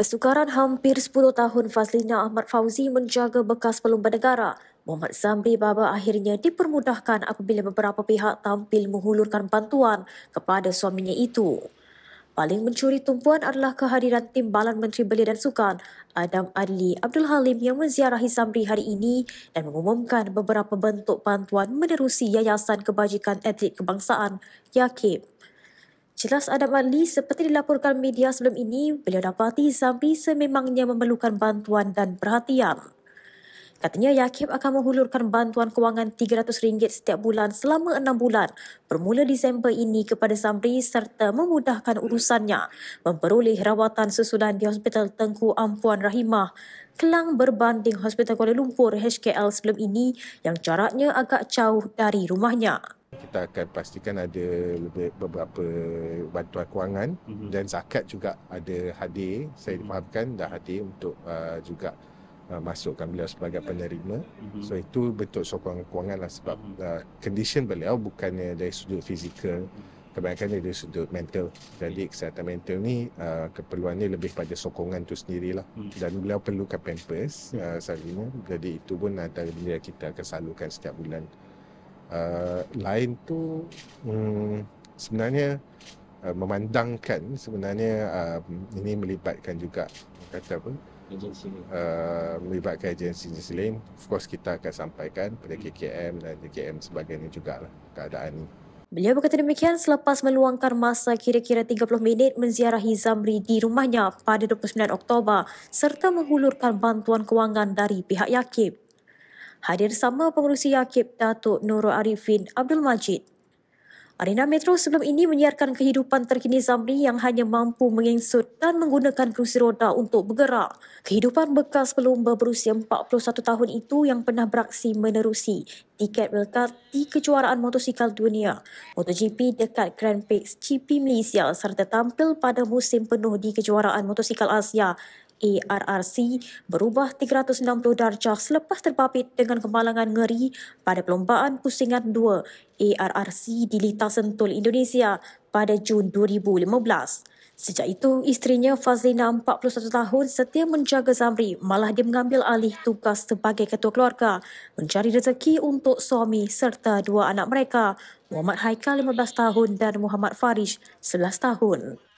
Kesukaran hampir 10 tahun Fazlina Ahmad Fauzi menjaga bekas pelumba negara. Muhammad Zamri Baba akhirnya dipermudahkan apabila beberapa pihak tampil menghulurkan bantuan kepada suaminya itu. Paling mencuri tumpuan adalah kehadiran Timbalan Menteri Belia dan Sukan Adam Adli Abdul Halim yang menziarahi Zamri hari ini dan mengumumkan beberapa bentuk bantuan menerusi Yayasan Kebajikan Atlet Kebangsaan, YAKIP. Jelas Adam Ali seperti dilaporkan media sebelum ini, beliau dapati Zambi sememangnya memerlukan bantuan dan perhatian. Katanya Yakib akan menghulurkan bantuan kewangan RM300 setiap bulan selama enam bulan bermula Disember ini kepada Zamri serta memudahkan urusannya memperoleh rawatan susulan di Hospital Tengku Ampuan Rahimah Kelang berbanding Hospital Kuala Lumpur HKL sebelum ini yang jaraknya agak jauh dari rumahnya kita akan pastikan ada beberapa bantuan kewangan mm-hmm. dan zakat juga ada hadir saya mm-hmm. fahamkan dah hadir untuk uh, juga uh, masukkan beliau sebagai penerima mm-hmm. so itu bentuk sokongan kewangan lah sebab mm-hmm. uh, condition beliau bukannya dari sudut fizikal mhm. kebanyakan dari sudut mental jadi kesihatan mental ni uh, keperluannya lebih pada sokongan tu sendirilah mm-hmm. dan beliau perlukan pampers mhm. uh, selalunya jadi itu pun antara benda kita akan salurkan setiap bulan uh, lain tu um, sebenarnya uh, memandangkan sebenarnya uh, ini melibatkan juga kata apa agensi uh, melibatkan agensi agensi lain of course kita akan sampaikan pada KKM dan JKM sebagainya jugalah keadaan ini Beliau berkata demikian selepas meluangkan masa kira-kira 30 minit menziarahi Zamri di rumahnya pada 29 Oktober serta menghulurkan bantuan kewangan dari pihak Yakib hadir sama pengurusi YAKIP Datuk Nurul Arifin Abdul Majid. Arena Metro sebelum ini menyiarkan kehidupan terkini Zamri yang hanya mampu mengingsut dan menggunakan kerusi roda untuk bergerak. Kehidupan bekas pelumba berusia 41 tahun itu yang pernah beraksi menerusi tiket World di kejuaraan motosikal dunia, MotoGP dekat Grand Prix GP Malaysia serta tampil pada musim penuh di kejuaraan motosikal Asia ARRC berubah 360 darjah selepas terbabit dengan kemalangan ngeri pada perlombaan pusingan 2 ARRC di Litar Sentul Indonesia pada Jun 2015. Sejak itu, isterinya Fazlina 41 tahun setia menjaga Zamri malah dia mengambil alih tugas sebagai ketua keluarga mencari rezeki untuk suami serta dua anak mereka, Muhammad Haikal 15 tahun dan Muhammad Farish 11 tahun.